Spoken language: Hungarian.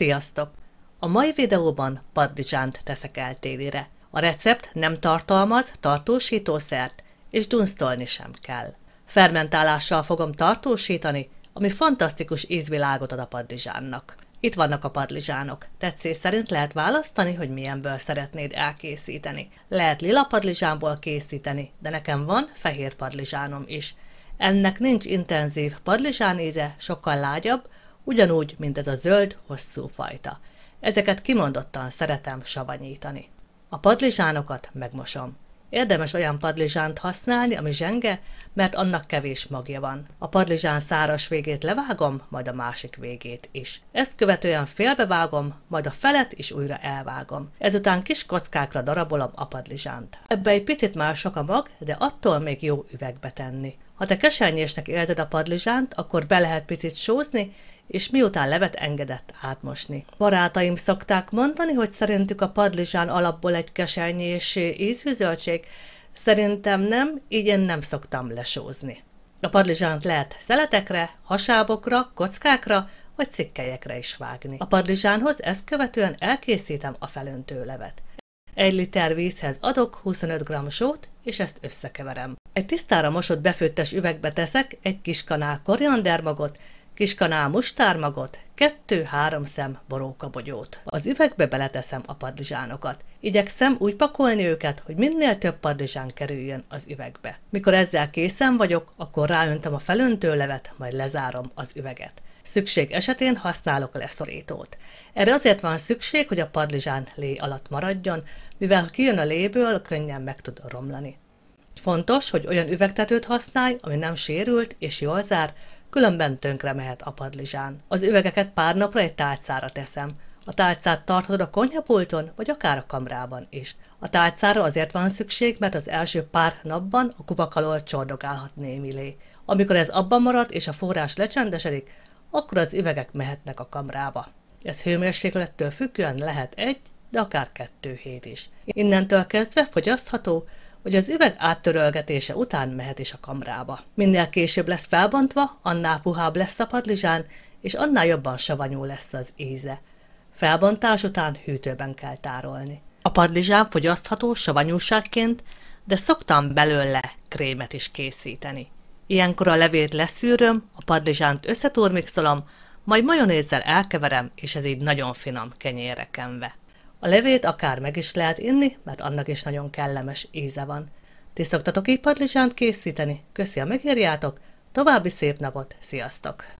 Sziasztok! A mai videóban paradicsánt teszek eltérire. A recept nem tartalmaz tartósítószert, és dunsztolni sem kell. Fermentálással fogom tartósítani, ami fantasztikus ízvilágot ad a paradicsánnak. Itt vannak a padlizsánok. Tetszés szerint lehet választani, hogy milyenből szeretnéd elkészíteni. Lehet lila padlizsánból készíteni, de nekem van fehér padlizsánom is. Ennek nincs intenzív padlizsán íze, sokkal lágyabb, ugyanúgy, mint ez a zöld, hosszú fajta. Ezeket kimondottan szeretem savanyítani. A padlizsánokat megmosom. Érdemes olyan padlizsánt használni, ami zsenge, mert annak kevés magja van. A padlizsán száras végét levágom, majd a másik végét is. Ezt követően félbevágom, majd a felet is újra elvágom. Ezután kis kockákra darabolom a padlizsánt. Ebbe egy picit már sok a mag, de attól még jó üvegbe tenni. Ha te kesernyésnek érzed a padlizsánt, akkor be lehet picit sózni, és miután levet engedett átmosni. Barátaim szokták mondani, hogy szerintük a padlizsán alapból egy keseny és ízű Szerintem nem, így én nem szoktam lesózni. A padlizsánt lehet szeletekre, hasábokra, kockákra, vagy cikkelyekre is vágni. A padlizsánhoz ezt követően elkészítem a felöntő levet. Egy liter vízhez adok 25 g sót, és ezt összekeverem. Egy tisztára mosott befőttes üvegbe teszek egy kis kanál koriandermagot, Kiskanál mustármagot, kettő-három szem borókabogyót. Az üvegbe beleteszem a padlizsánokat. Igyekszem úgy pakolni őket, hogy minél több padlizsán kerüljön az üvegbe. Mikor ezzel készen vagyok, akkor ráöntöm a felöntő levet, majd lezárom az üveget. Szükség esetén használok a leszorítót. Erre azért van szükség, hogy a padlizsán lé alatt maradjon, mivel ha kijön a léből, könnyen meg tud romlani. Fontos, hogy olyan üvegtetőt használj, ami nem sérült és jól zár, különben tönkre mehet a padlizsán. Az üvegeket pár napra egy tálcára teszem. A tálcát tartod a konyhapulton, vagy akár a kamrában is. A tálcára azért van szükség, mert az első pár napban a kupak alól csordogálhat némi lé. Amikor ez abban marad és a forrás lecsendesedik, akkor az üvegek mehetnek a kamrába. Ez hőmérséklettől függően lehet egy, de akár kettő hét is. Innentől kezdve fogyasztható, hogy az üveg áttörölgetése után mehet is a kamrába. Minél később lesz felbontva, annál puhább lesz a padlizsán, és annál jobban savanyú lesz az íze. Felbontás után hűtőben kell tárolni. A padlizsán fogyasztható savanyúságként, de szoktam belőle krémet is készíteni. Ilyenkor a levét leszűröm, a padlizsánt összeturmixolom, majd majonézzel elkeverem, és ez így nagyon finom kenyérre kenve. A levét akár meg is lehet inni, mert annak is nagyon kellemes íze van. Ti szoktatok így padlizsánt készíteni? Köszi, a megírjátok! További szép napot, sziasztok!